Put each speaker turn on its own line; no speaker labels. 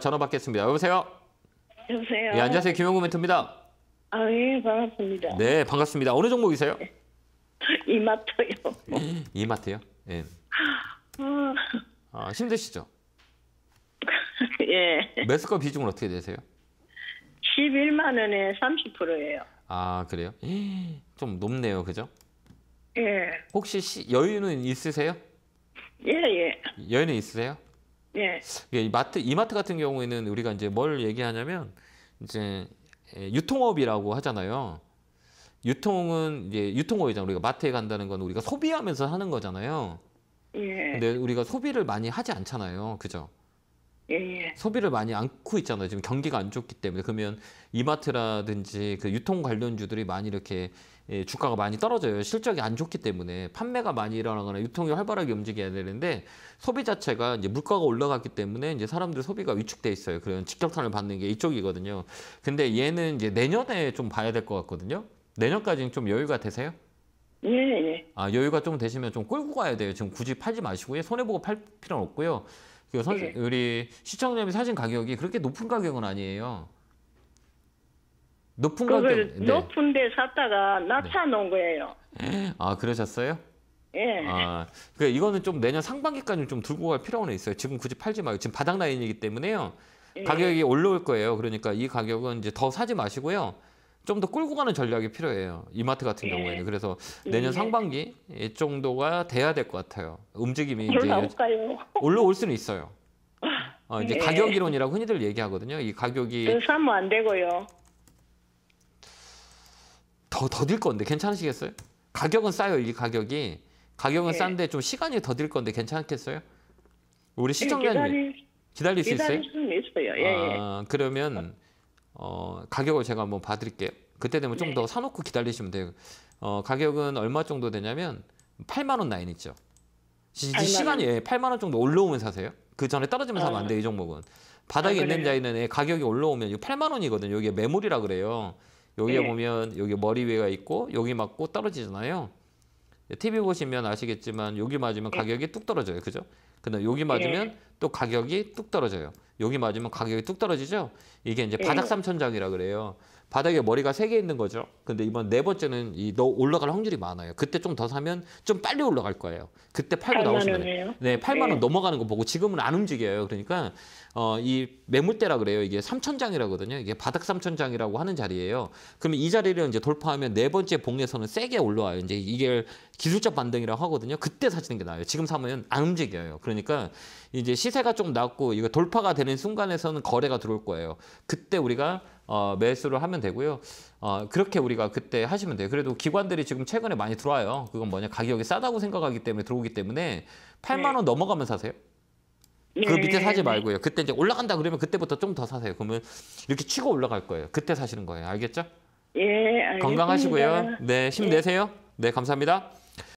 전화 받겠습니다. 여보세요? 여보세요? 예, 안녕하세요. 김영구 멘토입니다. 아, 예, 반갑습니다. 네, 반갑습니다. 어느 종목이세요? 이마트요. 이마트요? 예. 아, 아 힘드시죠? 예. 매수가 비중은 어떻게 되세요? 11만 원에 30%예요. 아, 그래요? 좀 높네요. 그죠? 예. 혹시 시- 여유는 있으세요? 예, 예. 여유는 있으세요? 예. 예, 마트 이마트 같은 경우에는 우리가 이제 뭘 얘기하냐면 이제 예, 유통업이라고 하잖아요. 유통은 이제 유통업이잖아. 우리가 마트에 간다는 건 우리가 소비하면서 하는 거잖아요. 예. 근데 우리가 소비를 많이 하지 않잖아요. 그죠? 예, 예. 소비를 많이 안고 있잖아요. 지금 경기가 안 좋기 때문에 그러면 이마트라든지 그 유통 관련주들이 많이 이렇게 예, 주가가 많이 떨어져요. 실적이 안 좋기 때문에 판매가 많이 일어나거나 유통이 활발하게 움직여야 되는데 소비 자체가 이제 물가가 올라갔기 때문에 이제 사람들 소비가 위축돼 있어요. 그런 직격탄을 받는 게 이쪽이거든요. 근데 얘는 이제 내년에 좀 봐야 될 것 같거든요. 내년까지는 좀 여유가 되세요? 예, 예. 아, 여유가 좀 되시면 좀 끌고 가야 돼요. 지금 굳이 팔지 마시고요. 손해보고 팔 필요는 없고요. 그 선, 네. 우리 시청자님 사진 가격이 그렇게 높은 가격은 아니에요. 높은 가격. 그 네. 높은데 샀다가 낮춰놓은 네. 거예요. 아 그러셨어요? 예. 아, 그 이거는 좀 내년 상반기까지 좀 들고 갈 필요는 있어요. 지금 굳이 팔지 말고 지금 바닥 라인이기 때문에요. 예. 가격이 올라올 거예요. 그러니까 이 가격은 이제 더 사지 마시고요. 좀더 끌고 가는 전략이 필요해요. 이마트 같은 예. 경우에는. 그래서 음, 내년 예. 상반기 정도가 돼야 될 것 같아요. 움직임이 이제 올라올까요? 올라올 수는 있어요. 어, 이제 예. 가격 이론이라고 흔히들 얘기하거든요. 이 가격이 사면 안 되고요. 더 더딜 건데 괜찮으시겠어요? 가격은 싸요. 이 가격이 가격은 싼데 좀 시간이 더딜 건데 괜찮겠어요? 우리 시청자님 기다릴, 기다릴, 수 있어요? 기다릴 수 있어요. 예, 예, 아, 그러면 어. 어, 가격을 제가 한번 봐드릴게요. 그때 되면 네. 좀더 사놓고 기다리시면 돼요. 어, 가격은 얼마 정도 되냐면 8만 원 라인 있죠. 시, 시간이 예, 8만 원 정도 올라오면 사세요. 그 전에 떨어지면 사면 안 아. 돼요. 이 종목은. 바닥에 아, 있는 자리는 예, 가격이 올라오면 이 8만 원이거든요. 여기에 매물이라 그래요. 여기에 네. 보면 여기 머리 위가 에 있고 여기 맞고 떨어지잖아요. TV 네, 보시면 아시겠지만 여기 맞으면 네. 가격이 네. 뚝 떨어져요. 그죠? 근데 여기 맞으면 네. 또 가격이 뚝 떨어져요. 여기 맞으면 가격이 뚝 떨어지죠? 이게 이제 네. 바닥 삼천장이라 그래요. 바닥에 머리가 세 개 있는 거죠. 근데 이번 네 번째는 이너 올라갈 확률이 많아요. 그때 좀 더 사면 좀 빨리 올라갈 거예요. 그때 팔고 나오시면 돼요. 네, 8만 네. 원 넘어가는 거 보고 지금은 안 움직여요. 그러니까 어, 이 매물대라 그래요. 이게 삼천장이라거든요. 이게 바닥 삼천장이라고 하는 자리예요. 그러면 이 자리를 이제 돌파하면 네 번째 봉에서는 세게 올라와요. 이제 이게 기술적 반등이라고 하거든요. 그때 사시는 게 나아요. 지금 사면 안 움직여요. 그러니까 이제 시세가 좀 낮고 이거 돌파가 되는 순간에서는 거래가 들어올 거예요. 그때 우리가 어, 매수를 하면 되고요. 어, 그렇게 우리가 그때 하시면 돼요. 그래도 기관들이 지금 최근에 많이 들어와요. 그건 뭐냐 가격이 싸다고 생각하기 때문에 들어오기 때문에 8만 원 네. 넘어가면 사세요. 그 밑에 사지 말고요. 그때 이제 올라간다 그러면 그때부터 좀 더 사세요. 그러면 이렇게 치고 올라갈 거예요. 그때 사시는 거예요. 알겠죠? 예, 알겠습니다. 건강하시고요. 네, 힘내세요. 네, 감사합니다.